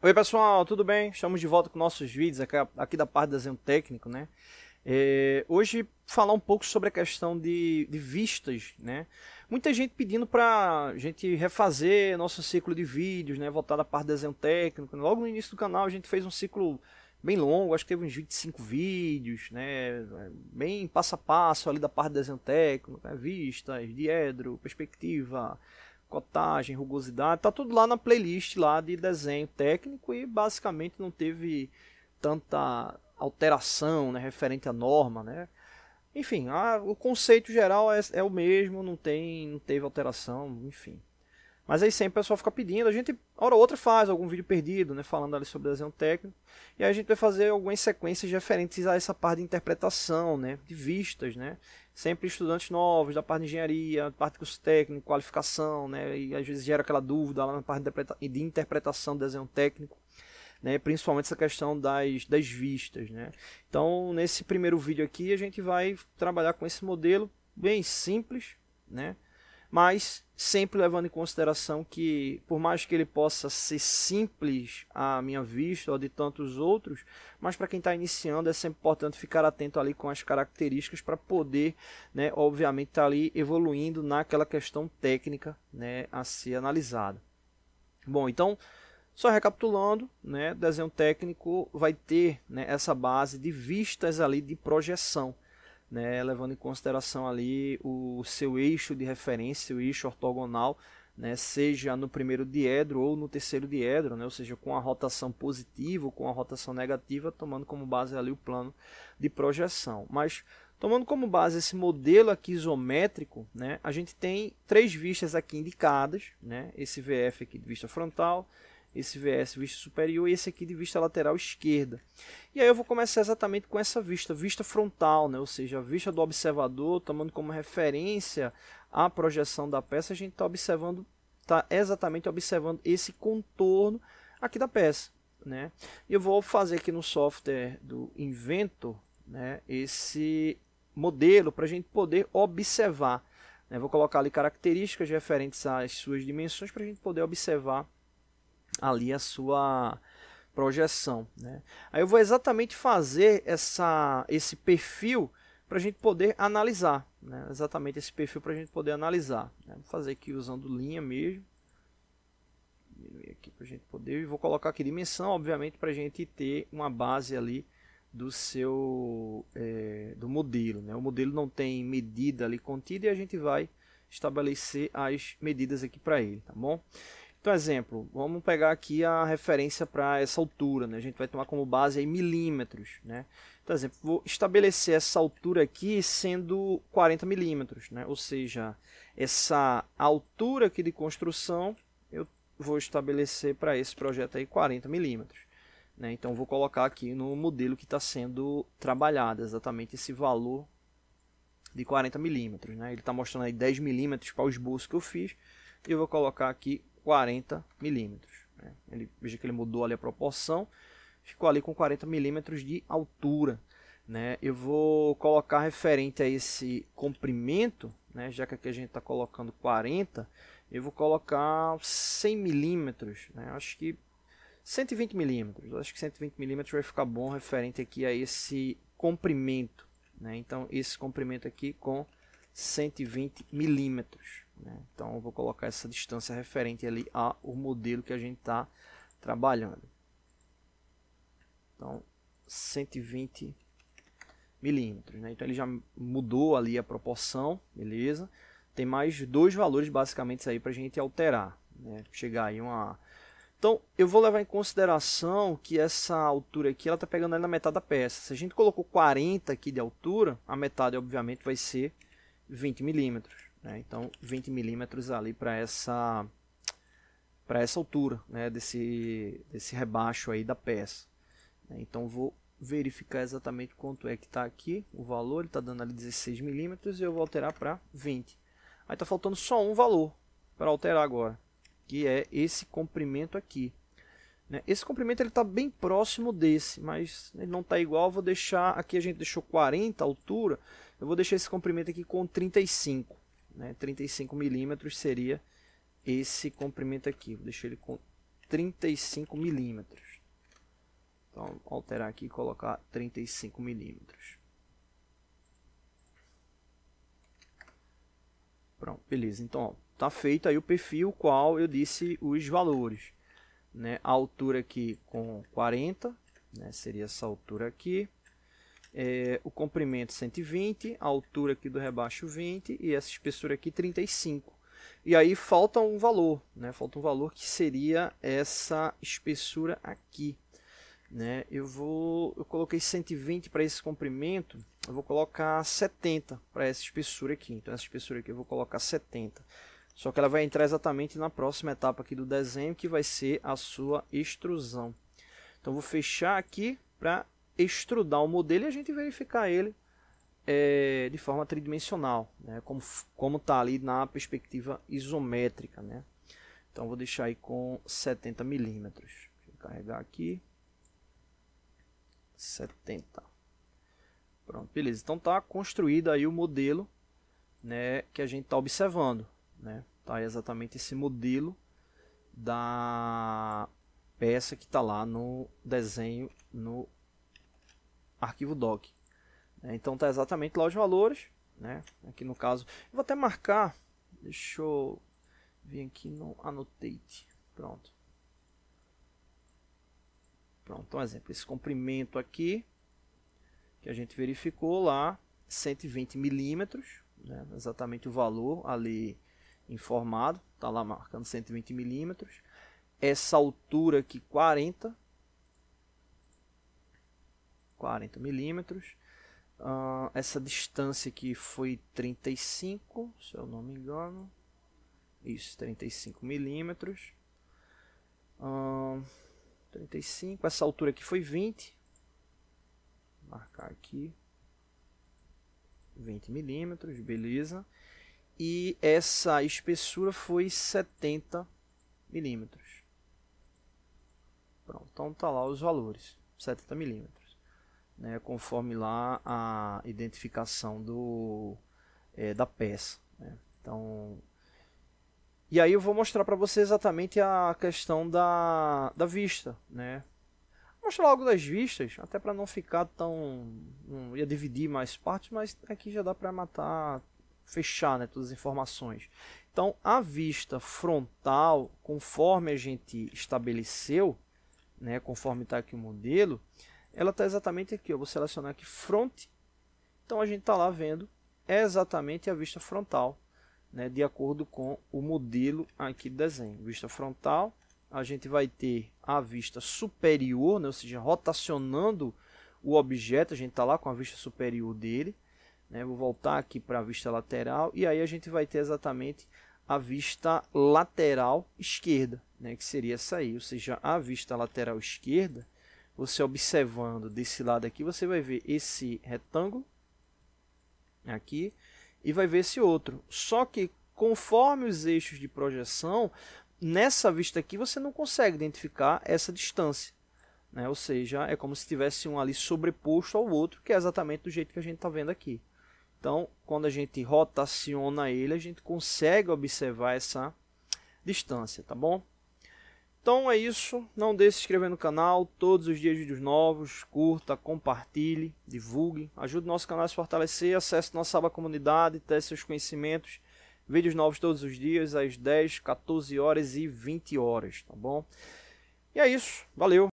Oi pessoal, tudo bem? Estamos de volta com nossos vídeos aqui, aqui da parte do desenho técnico, né? É, hoje falar um pouco sobre a questão de, de vistas, né? Muita gente pedindo para gente refazer nosso ciclo de vídeos, né? Voltado à parte do desenho técnico. Né? Logo no início do canal a gente fez um ciclo bem longo, acho que teve uns 25 vídeos, né? É, bem passo a passo ali da parte do desenho técnico, né? vistas, diedro, perspectiva, cotagem, rugosidade, tá tudo lá na playlist lá de desenho técnico e basicamente não teve tanta alteração né, referente à norma, né? Enfim, a, o conceito geral é, é o mesmo, não tem, não teve alteração, enfim. Mas aí sempre o pessoal fica pedindo, a gente hora ou outra faz algum vídeo perdido, né, falando ali sobre desenho técnico, e aí a gente vai fazer algumas sequências referentes a essa parte de interpretação, né, de vistas, né, sempre estudantes novos da parte de engenharia, parte de curso técnico, qualificação, né, e às vezes gera aquela dúvida lá na parte de interpretação do desenho técnico. Né, principalmente essa questão das, das vistas. Né? Então, nesse primeiro vídeo aqui, a gente vai trabalhar com esse modelo bem simples, né? mas sempre levando em consideração que, por mais que ele possa ser simples à minha vista ou de tantos outros, mas para quem está iniciando é sempre importante ficar atento ali com as características para poder, né, obviamente, estar tá ali evoluindo naquela questão técnica né, a ser analisada. Bom, então, só recapitulando, né, desenho técnico vai ter né, essa base de vistas ali de projeção né, levando em consideração ali o seu eixo de referência, o eixo ortogonal, né, seja no primeiro diedro ou no terceiro diedro, né, ou seja, com a rotação positiva ou com a rotação negativa, tomando como base ali o plano de projeção. Mas tomando como base esse modelo aqui isométrico, né, a gente tem três vistas aqui indicadas, né, esse VF aqui de vista frontal, esse VS vista superior e esse aqui de vista lateral esquerda. E aí eu vou começar exatamente com essa vista, vista frontal, né? ou seja, a vista do observador, tomando como referência a projeção da peça, a gente está observando, está exatamente observando esse contorno aqui da peça. Né? E eu vou fazer aqui no software do Inventor né, esse modelo para a gente poder observar. Né? Vou colocar ali características referentes às suas dimensões para a gente poder observar ali a sua projeção. Né? Aí eu vou exatamente fazer essa, esse perfil para a gente poder analisar, né? exatamente esse perfil para a gente poder analisar. Né? Vou fazer aqui usando linha mesmo, diminuir aqui para a gente poder, e vou colocar aqui dimensão, obviamente, para a gente ter uma base ali do seu é, do modelo. Né? O modelo não tem medida ali contida e a gente vai estabelecer as medidas aqui para ele, tá bom? Então, exemplo, vamos pegar aqui a referência para essa altura, né? A gente vai tomar como base aí milímetros, né? Então, exemplo, vou estabelecer essa altura aqui sendo 40 milímetros, né? Ou seja, essa altura aqui de construção eu vou estabelecer para esse projeto aí 40 milímetros. Né? Então, vou colocar aqui no modelo que está sendo trabalhado exatamente esse valor de 40 milímetros, né? Ele está mostrando aí 10 milímetros para o esboço que eu fiz. Eu vou colocar aqui 40 milímetros. Né? Ele, veja que ele mudou ali a proporção, ficou ali com 40 milímetros de altura. Né? Eu vou colocar referente a esse comprimento, né? já que aqui a gente está colocando 40, eu vou colocar 100 milímetros, né? acho que 120 milímetros, acho que 120 milímetros vai ficar bom referente aqui a esse comprimento, né? então esse comprimento aqui com 120 milímetros. Né? Então vou colocar essa distância referente ali ao modelo que a gente está trabalhando. Então 120 milímetros. Né? Então ele já mudou ali a proporção, beleza? Tem mais dois valores basicamente aí para a gente alterar, né? chegar aí uma então, eu vou levar em consideração que essa altura aqui, ela está pegando ali na metade da peça. Se a gente colocou 40 aqui de altura, a metade, obviamente, vai ser 20 milímetros. Né? Então 20 milímetros ali para essa para essa altura né? desse, desse rebaixo aí da peça. Né? Então vou verificar exatamente quanto é que está aqui o valor, ele está dando ali 16 milímetros e eu vou alterar para 20. Aí está faltando só um valor para alterar agora, que é esse comprimento aqui. Né? Esse comprimento ele está bem próximo desse, mas ele não está igual. Eu vou deixar aqui a gente deixou 40 altura, eu vou deixar esse comprimento aqui com 35. Né? 35 milímetros seria esse comprimento aqui. Vou deixar ele com 35 milímetros. Então, alterar aqui e colocar 35 milímetros. Pronto, beleza. Então, está feito aí o perfil, qual eu disse os valores. Né? A altura aqui com 40, né? seria essa altura aqui é, o comprimento 120, a altura aqui do rebaixo 20 e essa espessura aqui 35. E aí falta um valor, né? Falta um valor que seria essa espessura aqui, né? Eu vou, eu coloquei 120 para esse comprimento, eu vou colocar 70 para essa espessura aqui. Então essa espessura aqui eu vou colocar 70. Só que ela vai entrar exatamente na próxima etapa aqui do desenho, que vai ser a sua extrusão. Então vou fechar aqui para extrudar o modelo e a gente verificar ele é, de forma tridimensional, né? como como está ali na perspectiva isométrica, né? Então vou deixar aí com 70 milímetros. Carregar aqui 70. Pronto, beleza. Então está construído aí o modelo, né, que a gente está observando, né? Tá exatamente esse modelo da peça que está lá no desenho no arquivo doc. Né? Então está exatamente lá os valores, né? Aqui no caso, vou até marcar, deixa eu vir aqui no annotate, pronto. Pronto, um exemplo, esse comprimento aqui, que a gente verificou lá, 120 milímetros, né? exatamente o valor ali informado, está lá marcando 120 milímetros. Essa altura aqui, 40 40 milímetros. Uh, essa distância aqui foi 35, se eu não me engano. Isso, 35 milímetros. Uh, ah, 35, essa altura aqui foi 20. Vou marcar aqui. 20 milímetros, beleza. E essa espessura foi 70 milímetros. Pronto, então tá lá os valores, 70 milímetros né, conforme lá a identificação do, é, da peça. Né? Então, e aí eu vou mostrar para você exatamente a questão da, da vista, né? Vou mostrar algo das vistas, até para não ficar tão... Não ia dividir mais partes, mas aqui já dá para matar, fechar né, todas as informações. Então, a vista frontal, conforme a gente estabeleceu, né, conforme está aqui o modelo, ela está exatamente aqui. Eu vou selecionar aqui front. Então a gente está lá vendo exatamente a vista frontal, né, de acordo com o modelo aqui do desenho. Vista frontal, a gente vai ter a vista superior, né, ou seja, rotacionando o objeto, a gente está lá com a vista superior dele. Né, vou voltar aqui para a vista lateral e aí a gente vai ter exatamente a vista lateral esquerda, né, que seria essa aí, ou seja, a vista lateral esquerda você observando desse lado aqui, você vai ver esse retângulo aqui e vai ver esse outro. Só que conforme os eixos de projeção, nessa vista aqui você não consegue identificar essa distância. Né? Ou seja, é como se tivesse um ali sobreposto ao outro, que é exatamente do jeito que a gente está vendo aqui. Então, quando a gente rotaciona ele, a gente consegue observar essa distância, tá bom? Então é isso. Não deixe de se inscrever no canal. Todos os dias vídeos novos. Curta, compartilhe, divulgue. Ajude o nosso canal a se fortalecer. Acesse nossa aba comunidade, teste seus conhecimentos. Vídeos novos todos os dias, às 10, 14 horas e 20 horas, tá bom? E é isso. Valeu!